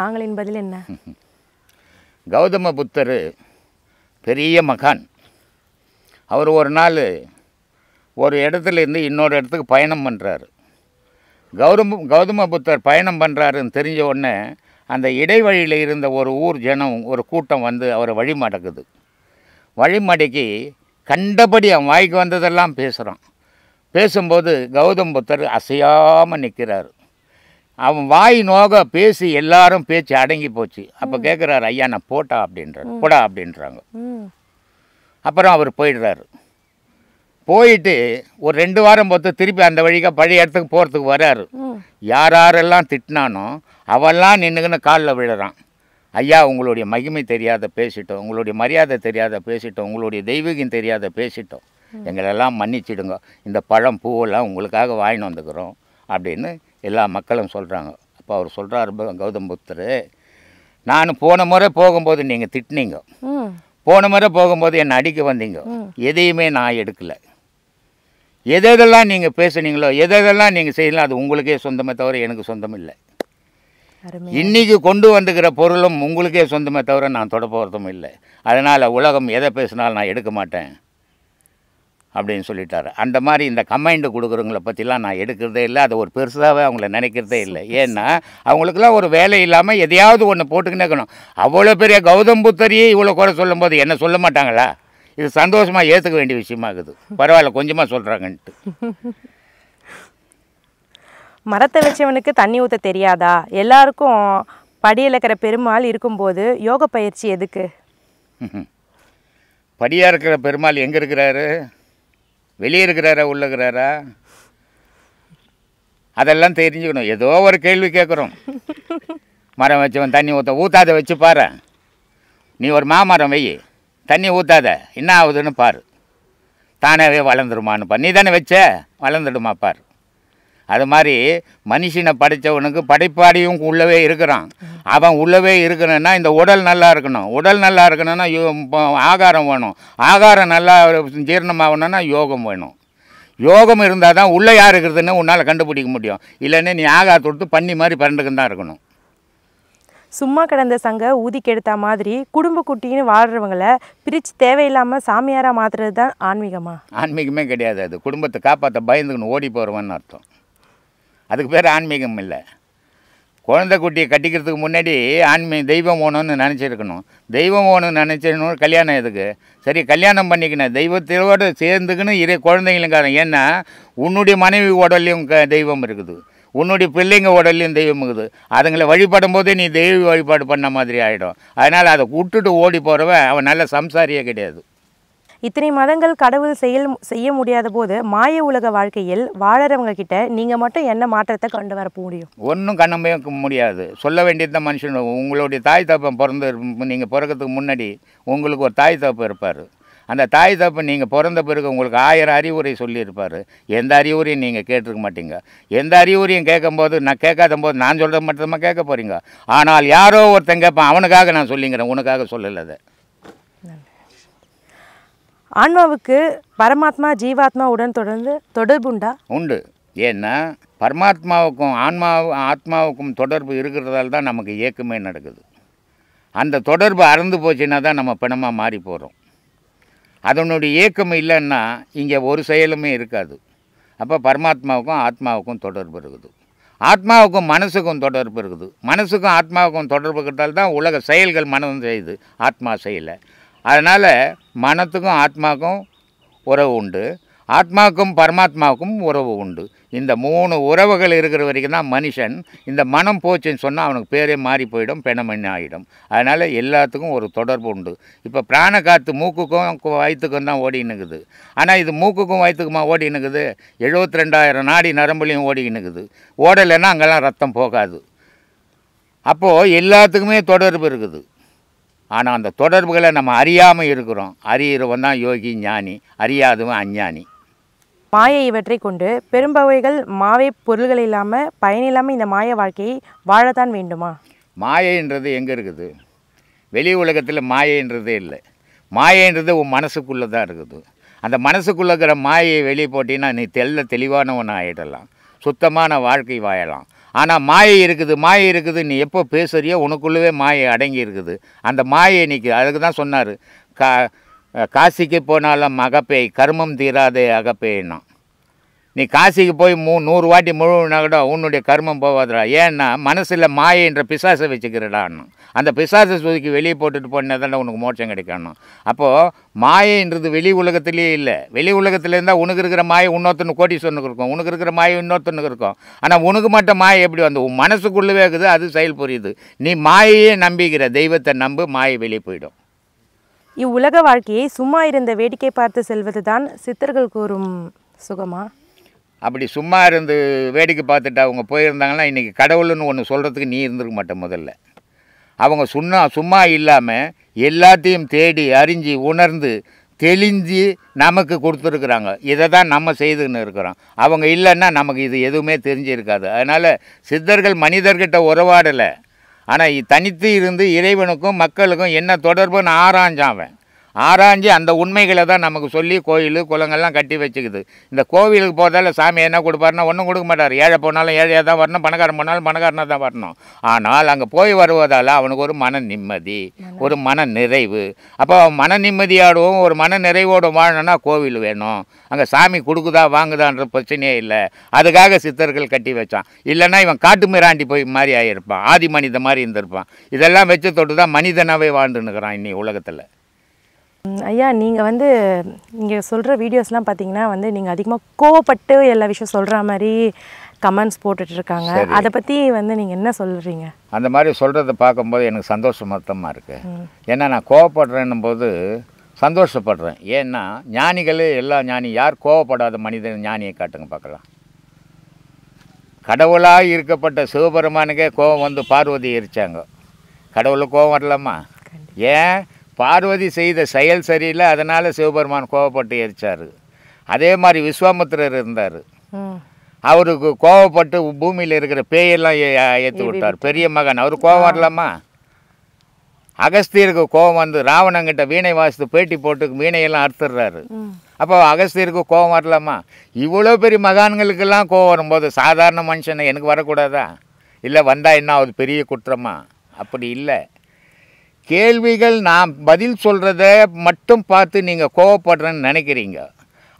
நாங்களின் பதில் என்ன கௌதம புத்தர் பெரிய மகான் அவர் ஒரு நாள் ஒரு இடத்துலேருந்து இன்னொரு இடத்துக்கு பயணம் பண்ணுறார் கௌதம கௌதம புத்தர் பயணம் பண்ணுறாருன்னு தெரிஞ்ச உடனே அந்த இடைவழியில் இருந்த ஒரு ஊர் ஜனம் ஒரு கூட்டம் வந்து அவரை வழிமடக்குது வழிமடக்கி கண்டபடி அவன் வாய்க்கு வந்ததெல்லாம் பேசுகிறான் பேசும்போது கௌதம் புத்தர் அசையாமல் நிற்கிறார் அவன் வாய் நோக பேசி எல்லாரும் பேச்சு அடங்கி போச்சு அப்போ கேட்குறாரு ஐயா நான் போட்டா அப்படின்றாரு போடா அப்படின்றாங்க அப்புறம் அவர் போயிடுறாரு போயிட்டு ஒரு ரெண்டு வாரம் பொறுத்து திருப்பி அந்த வழிக்கா பழைய இடத்துக்கு போகிறதுக்கு வராரு யார் யாரெல்லாம் திட்டினானோ அவெல்லாம் நின்றுக்குன்னு காலில் விழுறான் ஐயா உங்களுடைய மகிமை தெரியாத பேசிட்டோம் உங்களுடைய மரியாதை தெரியாத பேசிட்டோம் உங்களுடைய தெய்வீகம் தெரியாத பேசிட்டோம் எங்களெல்லாம் மன்னிச்சிடுங்க இந்த பழம் பூவெல்லாம் உங்களுக்காக வாங்கிட்டு வந்துக்கிறோம் அப்படின்னு எல்லா மக்களும் சொல்கிறாங்க அப்போ அவர் சொல்கிறார் கௌதம் புத்தர் நான் போன முறை போகும்போது நீங்கள் திட்டினீங்க போன முறை போகும்போது என்னை அடிக்க வந்தீங்க எதையுமே நான் எடுக்கலை எதெல்லாம் நீங்கள் பேசுனீங்களோ எதெல்லாம் நீங்கள் செய்யல அது உங்களுக்கே சொந்தமே தவிர எனக்கு சொந்தம் இல்லை இன்றைக்கி கொண்டு வந்துக்கிற பொருளும் உங்களுக்கே சொந்தமே தவிர நான் தொட போகிறதும் இல்லை அதனால் உலகம் எதை பேசினாலும் நான் எடுக்க மாட்டேன் அப்படின்னு சொல்லிட்டாரு அந்த மாதிரி இந்த கமைண்டு கொடுக்குறவங்கள பற்றிலாம் நான் எடுக்கிறதே இல்லை அதை ஒரு பெருசாகவே அவங்கள நினைக்கிறதே இல்லை ஏன்னா அவங்களுக்குலாம் ஒரு வேலை இல்லாமல் எதையாவது ஒன்று போட்டுக்கின்னு இருக்கணும் அவ்வளோ பெரிய கௌதம் புத்தரையே இவ்வளோ குறை சொல்லும்போது என்ன சொல்ல மாட்டாங்களா இது சந்தோஷமாக ஏற்றுக்க வேண்டிய விஷயமாகுது பரவாயில்ல கொஞ்சமாக சொல்கிறாங்கன்ட்டு மரத்தை வச்சவனுக்கு தண்ணி ஊற்ற தெரியாதா எல்லாருக்கும் படியில் இருக்கிற பெருமாள் இருக்கும்போது யோக பயிற்சி எதுக்கு படியாக இருக்கிற பெருமாள் எங்கே இருக்கிறாரு வெளியே இருக்கிறாரா உள்ளுக்கிறாரா அதெல்லாம் தெரிஞ்சுக்கணும் ஏதோ ஒரு கேள்வி கேட்குறோம் மரம் வச்சவன் தண்ணி ஊற்ற ஊற்றாத வச்சு பாரு நீ ஒரு மாமரம் வை தண்ணி ஊற்றாத என்ன ஆகுதுன்னு பாரு தானாகவே வளர்ந்துருமான்னு பாரு நீ தானே வச்ச வளர்ந்துடுமா பார் அது மாதிரி மனுஷனை படித்தவனுக்கு படைப்பாடியும் உள்ளவே இருக்கிறான் அவன் உள்ளவே இருக்கணும்னா இந்த உடல் நல்லா இருக்கணும் உடல் நல்லா இருக்கணும்னா ஆகாரம் வேணும் ஆகாரம் நல்லா ஜீரணமாகணும்னா யோகம் வேணும் யோகம் இருந்தால் தான் உள்ளே யார் இருக்கிறதுன்னு உன்னால் கண்டுபிடிக்க முடியும் இல்லைன்னு நீ ஆகாரம் கொடுத்து பண்ணி மாதிரி பரண்டுக்கு தான் இருக்கணும் சும்மா கிடந்த சங்க ஊதிக்கெடுத்த மாதிரி குடும்ப குட்டின்னு வாழ்கிறவங்கள பிரித்து தேவையில்லாமல் சாமியாராக மாற்றுறது தான் ஆன்மீகமா ஆன்மீகமே கிடையாது அது குடும்பத்தை காப்பாற்ற பயந்துக்கணும் ஓடி போகிறவன்னு அர்த்தம் அதுக்கு பேர் ஆன்மீகம் இல்லை குழந்த குட்டியை கட்டிக்கிறதுக்கு முன்னாடி ஆன்மீ தெய்வம் ஓணும்னு நினச்சிருக்கணும் தெய்வம் ஓணும்னு நினச்சிருக்கணும் கல்யாணம் எதுக்கு சரி கல்யாணம் பண்ணிக்கணும் தெய்வத்திலோடு சேர்ந்துக்குன்னு இரு காரணம் ஏன்னா உன்னுடைய மனைவி உடல்லையும் க தெய்வம் இருக்குது உன்னுடைய பிள்ளைங்க உடல்லையும் தெய்வம் இருக்குது அதுங்களை வழிபடும் போதே நீ தெய்வ வழிபாடு பண்ண மாதிரி ஆகிடும் அதனால் அதை விட்டுட்டு ஓடி போகிறவன் அவன் நல்ல சம்சாரியே கிடையாது இத்தனை மதங்கள் கடவுள் செயல் செய்ய முடியாத போது மாய உலக வாழ்க்கையில் வாழறவங்க கிட்ட நீங்கள் மட்டும் என்ன மாற்றத்தை கொண்டு வர முடியும் ஒன்றும் கண்ணமைய முடியாது சொல்ல வேண்டியது தான் மனுஷன் உங்களுடைய தாய் தப்பம் பிறந்து நீங்கள் பிறக்கிறதுக்கு முன்னாடி உங்களுக்கு ஒரு தாய் தப்பு இருப்பார் அந்த தாய் தப்பு நீங்கள் பிறந்த பிறகு உங்களுக்கு ஆயிரம் அறிவுரை சொல்லியிருப்பார் எந்த அறிவுரையும் நீங்கள் கேட்டிருக்க மாட்டீங்க எந்த அறிவுரையும் கேட்கும்போது நான் கேட்காத போது நான் சொல்கிறது மட்டும்தான் கேட்க போகிறீங்க ஆனால் யாரோ ஒருத்தன் கேட்பான் அவனுக்காக நான் சொல்லிங்கிறேன் உனக்காக சொல்லலை ஆன்மாவுக்கு பரமாத்மா ஜீவாத்மாவுடன் தொடர்ந்து தொடர்பு உண்டா உண்டு ஏன்னா பரமாத்மாவுக்கும் ஆன்மா ஆத்மாவுக்கும் தொடர்பு இருக்கிறதால தான் நமக்கு இயக்கமே நடக்குது அந்த தொடர்பு அறந்து போச்சுன்னா தான் நம்ம பிணமாக மாறி போகிறோம் அதனுடைய இயக்கம் இல்லைன்னா இங்கே ஒரு செயலுமே இருக்காது அப்போ பரமாத்மாவுக்கும் ஆத்மாவுக்கும் தொடர்பு இருக்குது ஆத்மாவுக்கும் மனசுக்கும் தொடர்பு இருக்குது மனசுக்கும் ஆத்மாவுக்கும் தொடர்பு கிட்டால் தான் உலக செயல்கள் மனதும் செய்யுது ஆத்மா செய்யலை அதனால் மனத்துக்கும் ஆத்மாக்கும் உறவு உண்டு ஆத்மாவுக்கும் பரமாத்மாவுக்கும் உறவு உண்டு இந்த மூணு உறவுகள் இருக்கிற வரைக்கும் தான் மனுஷன் இந்த மனம் போச்சுன்னு சொன்னால் அவனுக்கு பேரே மாறி போயிடும் பெணமணி ஆகிடும் அதனால் எல்லாத்துக்கும் ஒரு தொடர்பு உண்டு இப்போ பிராண காற்று மூக்குக்கும் வயிற்றுக்கும் தான் ஓடினுக்குது ஆனால் இது மூக்குக்கும் வயிற்றுக்குமா ஓடினுக்குது எழுபத்தி ரெண்டாயிரம் நாடி நரம்புலையும் ஓடினுக்குது ஓடலைன்னா அங்கெல்லாம் ரத்தம் போகாது அப்போது எல்லாத்துக்குமே தொடர்பு இருக்குது ஆனால் அந்த தொடர்புகளை நம்ம அறியாமல் இருக்கிறோம் அறியிறவன் தான் யோகி ஞானி அறியாதவன் அஞ்ஞானி மாயை இவற்றை கொண்டு பெரும்பவைகள் மாவை பொருள்கள் இல்லாமல் பயனில்லாமல் இந்த மாய வாழ்க்கையை வாழத்தான் வேண்டுமா மாயைன்றது எங்கே இருக்குது வெளி உலகத்தில் மாயன்றதே இல்லை மாயைன்றது உன் மனசுக்குள்ளே தான் இருக்குது அந்த மனசுக்குள்ளே இருக்கிற மாயை வெளியே போட்டிங்கன்னா நீ தெல்ல தெளிவானவன் ஆகிடலாம் சுத்தமான வாழ்க்கை வாழலாம் ஆனால் மாயை இருக்குது மாயை இருக்குது நீ எப்போ பேசுறியோ உனக்குள்ளவே மாயை அடங்கி இருக்குது அந்த மாயை நீக்கு அதுக்கு தான் சொன்னார் கா காசிக்கு போனாலும் அகப்பேய் கர்மம் தீராதே அகப்பேயினான் நீ காசிக்கு போய் மூ நூறு வாட்டி முழுவினா கூட உன்னுடைய கர்மம் போவாதுடா ஏன்னா மனசில் மாயின்ற பிசாசை வச்சுக்கிறடான்னு அந்த பிசாசை சுதுக்கி வெளியே போட்டுட்டு போனால் உனக்கு மோட்சம் கிடைக்கணும் அப்போது மாயின்றது வெளி உலகத்திலேயே இல்லை வெளி உலகத்துலேருந்தால் உனக்கு இருக்கிற மாயை இன்னொருத்தனு கோட்டி சொன்னு இருக்கும் உனக்கு இருக்கிற மாயை இன்னொருத்தனுக்கு இருக்கும் ஆனால் உனக்கு மட்டும் மாயை எப்படி வந்து உன் மனசுக்குள்ளவே இருக்குது அது செயல் புரியுது நீ மாயையே நம்பிக்கிற தெய்வத்தை நம்பு மாயை வெளியே போயிடும் இவ்வுலக வாழ்க்கையை சும்மா இருந்த வேடிக்கை பார்த்து செல்வது தான் சித்தர்கள் கூறும் சுகமா அப்படி சும்மா இருந்து வேடிக்கை பார்த்துட்டு அவங்க போயிருந்தாங்கன்னா இன்றைக்கி கடவுள்னு ஒன்று சொல்கிறதுக்கு நீ இருந்திருக்க மாட்டேன் முதல்ல அவங்க சும்மா சும்மா இல்லாமல் எல்லாத்தையும் தேடி அறிஞ்சு உணர்ந்து தெளிஞ்சு நமக்கு கொடுத்துருக்குறாங்க இதை தான் நம்ம செய்துன்னு இருக்கிறோம் அவங்க இல்லைன்னா நமக்கு இது எதுவுமே தெரிஞ்சிருக்காது அதனால் சித்தர்கள் மனிதர்கிட்ட உறவாடலை ஆனால் தனித்து இருந்து இறைவனுக்கும் மக்களுக்கும் என்ன தொடர்புன்னு ஆராய்ஞ்சான் அவன் ஆராய்ஞ்சு அந்த உண்மைகளை தான் நமக்கு சொல்லி கோயில் குளங்கள்லாம் கட்டி வச்சுக்குது இந்த கோவிலுக்கு போகிறதால சாமி என்ன கொடுப்பாருன்னா ஒன்றும் கொடுக்க மாட்டார் ஏழை போனாலும் ஏழையாக தான் வரணும் பணக்காரன் போனாலும் பணக்காரனாக தான் வரணும் ஆனால் அங்கே போய் வருவதால் அவனுக்கு ஒரு மன நிம்மதி ஒரு மன நிறைவு அப்போ மன நிம்மதியோடவும் ஒரு மன நிறைவோடும் வாழணும்னா கோவில் வேணும் அங்கே சாமி கொடுக்குதா வாங்குதான்ற பிரச்சனையே இல்லை அதுக்காக சித்தர்கள் கட்டி வச்சான் இல்லைன்னா இவன் காட்டு மிராண்டி போய் மாதிரி ஆகியிருப்பான் ஆதி மனித மாதிரி இருந்திருப்பான் இதெல்லாம் வச்சு தொட்டு தான் மனிதனாகவே வாழ்ந்துன்னுக்கிறான் இன்னி உலகத்தில் ஐயா நீங்கள் வந்து இங்கே சொல்கிற வீடியோஸ்லாம் பார்த்தீங்கன்னா வந்து நீங்கள் அதிகமாக கோவப்பட்டு எல்லா விஷயம் சொல்கிற மாதிரி கமெண்ட்ஸ் போட்டுட்டு இருக்காங்க அதை பற்றி வந்து நீங்கள் என்ன சொல்கிறீங்க அந்த மாதிரி சொல்கிறத பார்க்கும்போது எனக்கு சந்தோஷம் மொத்தமாக இருக்குது ஏன்னா நான் கோவப்படுறேன்னும் போது சந்தோஷப்படுறேன் ஏன்னா ஞானிகளே எல்லா ஞானி யார் கோவப்படாத மனிதன் ஞானியை காட்டுங்க பார்க்கலாம் கடவுளாக இருக்கப்பட்ட சிவபெருமானுக்கே கோவம் வந்து பார்வதி எரிச்சாங்க கடவுளுக்கு கோவம் வரலாமா ஏன் பார்வதி செய்த செயல் சரியில்லை அதனால் சிவபெருமான் கோவப்பட்டு எரிச்சார் அதே மாதிரி விஸ்வாமித்திரர் இருந்தார் அவருக்கு கோவப்பட்டு பூமியில் இருக்கிற பேயெல்லாம் ஏற்றி விட்டார் பெரிய மகன் அவர் கோவம் வரலாமா அகஸ்தியருக்கு கோவம் வந்து ராவணங்கிட்ட வீணை வாசித்து பேட்டி போட்டு வீணையெல்லாம் அறுத்துடுறாரு அப்போ அகஸ்தியருக்கு கோவம் வரலாமா இவ்வளோ பெரிய மகான்களுக்கெல்லாம் கோவம் வரும்போது சாதாரண மனுஷனை எனக்கு வரக்கூடாதா இல்லை வந்தால் என்ன அது பெரிய குற்றமா அப்படி இல்லை கேள்விகள் நான் பதில் சொல்கிறத மட்டும் பார்த்து நீங்கள் கோவப்படுறேன்னு நினைக்கிறீங்க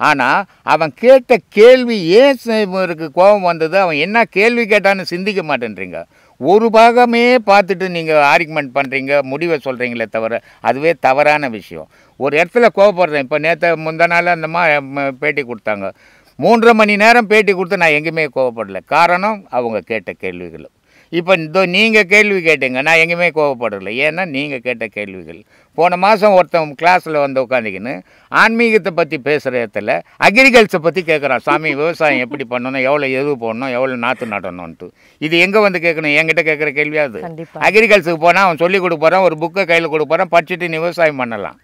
ஆனால் அவன் கேட்ட கேள்வி ஏன் இவருக்கு கோபம் வந்தது அவன் என்ன கேள்வி கேட்டான்னு சிந்திக்க மாட்டேன்றீங்க ஒரு பாகமே பார்த்துட்டு நீங்கள் ஆர்குமெண்ட் பண்ணுறீங்க முடிவை சொல்கிறீங்களே தவிர அதுவே தவறான விஷயம் ஒரு இடத்துல கோவப்படுறேன் இப்போ நேற்று முந்த நாள் அந்த மாதிரி பேட்டி கொடுத்தாங்க மூன்றரை மணி நேரம் பேட்டி கொடுத்து நான் எங்கேயுமே கோவப்படலை காரணம் அவங்க கேட்ட கேள்விகள் இப்போ இதோ நீங்கள் கேள்வி கேட்டுங்க நான் எங்கேயுமே கோவப்படலை ஏன்னா நீங்கள் கேட்ட கேள்விகள் போன மாதம் ஒருத்தன் கிளாஸில் வந்து உட்காந்துக்கின்னு ஆன்மீகத்தை பற்றி பேசுகிற இடத்துல அக்ரிகல்ச்சரை பற்றி கேட்குறான் சாமி விவசாயம் எப்படி பண்ணணும் எவ்வளோ எது போடணும் எவ்வளோ நாற்று நடணும்ன்ட்டு இது எங்கே வந்து கேட்கணும் என்கிட்ட கேட்குற கேள்வியாது அக்ரிகல்ச்சருக்கு போனால் அவன் சொல்லி கொடுப்பான் ஒரு புக்கை கையில் கொடுப்பான் படிச்சுட்டு நீ விவசாயம் பண்ணலாம்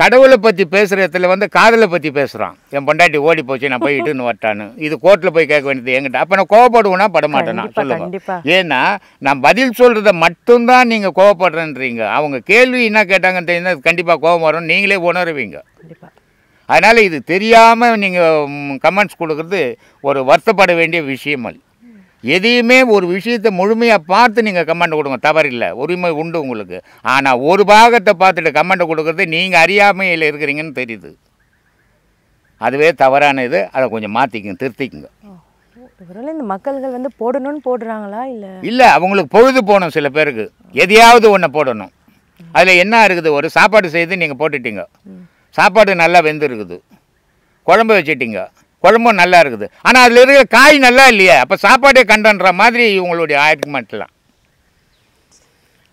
கடவுளை பற்றி பேசுகிற இடத்துல வந்து காதலை பற்றி பேசுகிறான் என் பொண்டாட்டி ஓடி போச்சு நான் போயிட்டுன்னு இட்டுன்னு இது கோர்ட்டில் போய் கேட்க வேண்டியது எங்கிட்ட அப்போ நான் கோவப்படுவேனா படமாட்டேனா சொல்லுவேன் ஏன்னா நான் பதில் சொல்கிறத மட்டும்தான் நீங்கள் கோவப்படுறேன்றீங்க அவங்க கேள்வி என்ன கேட்டாங்கன்னு தெரியுது கண்டிப்பாக கோபம் வரும் நீங்களே உணருவீங்க அதனால் இது தெரியாமல் நீங்கள் கமெண்ட்ஸ் கொடுக்குறது ஒரு வருத்தப்பட வேண்டிய விஷயம் அல்ல எதையுமே ஒரு விஷயத்தை முழுமையாக பார்த்து நீங்கள் கமெண்ட் கொடுங்க தவறில்லை உரிமை உண்டு உங்களுக்கு ஆனால் ஒரு பாகத்தை பார்த்துட்டு கமெண்ட் கொடுக்குறது நீங்கள் அறியாமையில் இருக்கிறீங்கன்னு தெரியுது அதுவே தவறான இது அதை கொஞ்சம் மாற்றிக்குங்க திருத்திக்குங்க இந்த மக்கள்கள் வந்து போடணும்னு போடுறாங்களா இல்லை இல்லை அவங்களுக்கு பொழுது போகணும் சில பேருக்கு எதையாவது ஒன்று போடணும் அதில் என்ன இருக்குது ஒரு சாப்பாடு செய்து நீங்கள் போட்டுட்டீங்க சாப்பாடு நல்லா வெந்துருக்குது குழம்பு வச்சுட்டிங்க குழம்பும் நல்லா இருக்குது ஆனால் அதில் இருக்கிற காய் நல்லா இல்லையா அப்போ சாப்பாடே கண்டன்ற மாதிரி இவங்களுடைய ஆர்குமெண்ட்லாம்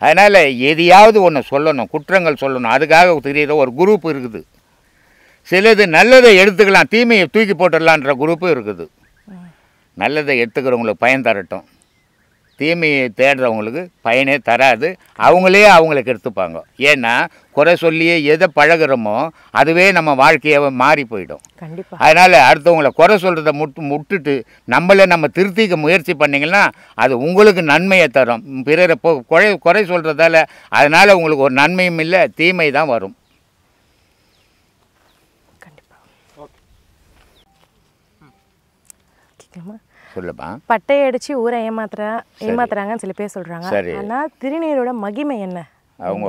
அதனால் எதையாவது ஒன்று சொல்லணும் குற்றங்கள் சொல்லணும் அதுக்காக தெரிகிற ஒரு குரூப் இருக்குது சிலது நல்லதை எடுத்துக்கலாம் தீமையை தூக்கி போட்டுடலான்ற குரூப்பும் இருக்குது நல்லதை எடுத்துக்கிறவங்களுக்கு பயன் தரட்டும் தீமையை தேடுறவங்களுக்கு பயனே தராது அவங்களே அவங்கள கெடுத்துப்பாங்க ஏன்னா குறை சொல்லியே எதை பழகிறோமோ அதுவே நம்ம வாழ்க்கையை மாறி போயிடும் அதனால் அடுத்தவங்கள குறை சொல்கிறத முட்டு முட்டுட்டு நம்மளை நம்ம திருத்திக்க முயற்சி பண்ணிங்கன்னா அது உங்களுக்கு நன்மையை தரும் பிறரை குறை குறை சொல்கிறதால அதனால் உங்களுக்கு ஒரு நன்மையும் இல்லை தீமை தான் வரும் கண்டிப்பாக சொல்லுப்பா பட்டை அடிச்சு ஊரை ஏமாத்துற ஏமாத்துறாங்கன்னு சில பேர் சொல்கிறாங்க ஆனால் திருநீரோட மகிமை என்ன அவங்க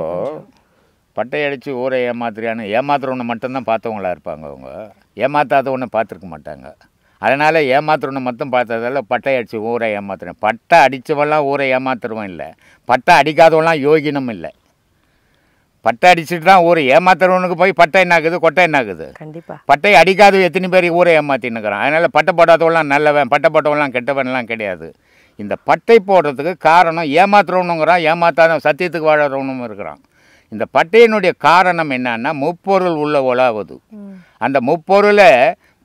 பட்டை அடித்து ஊரை ஏமாத்துறியான்னு ஏமாத்துறவனை மட்டும்தான் பார்த்தவங்களா இருப்பாங்க அவங்க ஒன்று பார்த்துருக்க மாட்டாங்க அதனால் ஏமாத்துறவனை மட்டும் பார்த்ததால பட்டை அடித்து ஊரை ஏமாத்துறேன் பட்டை அடித்தவெல்லாம் ஊரை ஏமாத்துறவன் இல்லை பட்டை அடிக்காதவெல்லாம் யோகினம் இல்லை பட்டை அடிச்சுட்டு தான் ஊரை ஏமாத்துறவனுக்கு போய் பட்டை என்ன ஆகுது கொட்டை என்ன ஆகுது கண்டிப்பாக பட்டை அடிக்காத எத்தனை பேர் ஊரை ஏமாத்தின்னுக்குறான் அதனால் பட்டை போடாதவெல்லாம் நல்லவன் பட்டை போட்டவெல்லாம் கெட்டவன்லாம் கிடையாது இந்த பட்டை போடுறதுக்கு காரணம் ஏமாத்துறவனுங்கிறான் ஏமாத்தாத சத்தியத்துக்கு வாழறவனும் இருக்கிறான் இந்த பட்டையினுடைய காரணம் என்னன்னா முப்பொருள் உள்ள உலாவது அந்த முப்பொருளை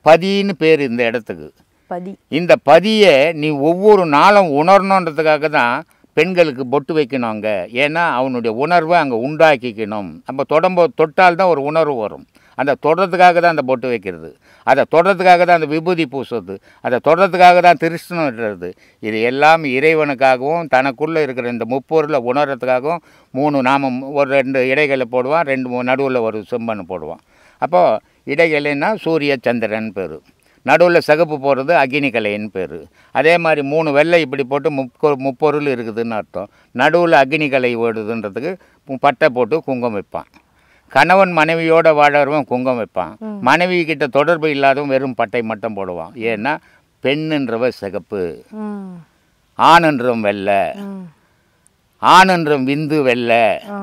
பதின்னு பேர் இந்த இடத்துக்கு பதி இந்த பதியை நீ ஒவ்வொரு நாளும் உணரணுன்றதுக்காக தான் பெண்களுக்கு பொட்டு அங்கே ஏன்னா அவனுடைய உணர்வை அங்கே உண்டாக்கிக்கணும் நம்ம தொடம்ப தொட்டால் தான் ஒரு உணர்வு வரும் அந்த தொடர்றதுக்காக தான் அந்த பொட்டு வைக்கிறது அதை தொடர்றதுக்காக தான் அந்த விபூதி பூசுறது அதை தொடர்றதுக்காக தான் திருஷ்ணன்றது இது எல்லாம் இறைவனுக்காகவும் தனக்குள்ளே இருக்கிற இந்த முப்பொருளை உணர்றதுக்காகவும் மூணு நாம ஒரு ரெண்டு இடைகளை போடுவான் ரெண்டு மூணு நடுவில் ஒரு செம்மண் போடுவான் அப்போது இடைகளைன்னா சூரிய சந்திரன் பெரும் நடுவில் சகப்பு போடுறது அக்னிகலைன்னு பேர் அதே மாதிரி மூணு வெள்ளை இப்படி போட்டு முப்பொ முப்பொருள் இருக்குதுன்னு அர்த்தம் நடுவில் அக்னிகலை ஓடுதுன்றதுக்கு பட்டை போட்டு குங்கம் வைப்பான் கணவன் மனைவியோட வாழறவன் குங்கம் வைப்பான் மனைவி கிட்ட தொடர்பு இல்லாதவன் வெறும் பட்டை மட்டும் போடுவான் ஏன்னா பெண்ணுன்றவ சிகப்பு ஆணுன்றவன் வெள்ளை ஆண் விந்து வெள்ள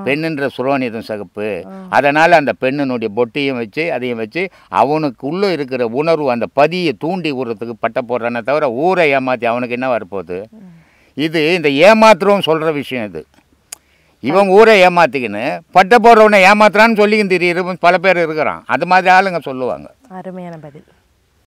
பெண்ணுன்ற சுரோனிதம் சகப்பு அதனால் அந்த பெண்ணினுடைய பொட்டியும் வச்சு அதையும் வச்சு அவனுக்குள்ளே இருக்கிற உணர்வு அந்த பதியை தூண்டி விடுறதுக்கு பட்ட போடுறானே தவிர ஊரை ஏமாற்றி அவனுக்கு என்ன வரப்போகுது இது இந்த ஏமாத்துறோம் சொல்கிற விஷயம் இது இவன் ஊரை ஏமாத்திக்கின்னு பட்ட போடுறவனை ஏமாத்துறான்னு சொல்லி திரியிற பல பேர் இருக்கிறான் அது மாதிரி ஆளுங்க சொல்லுவாங்க அருமையான பதில்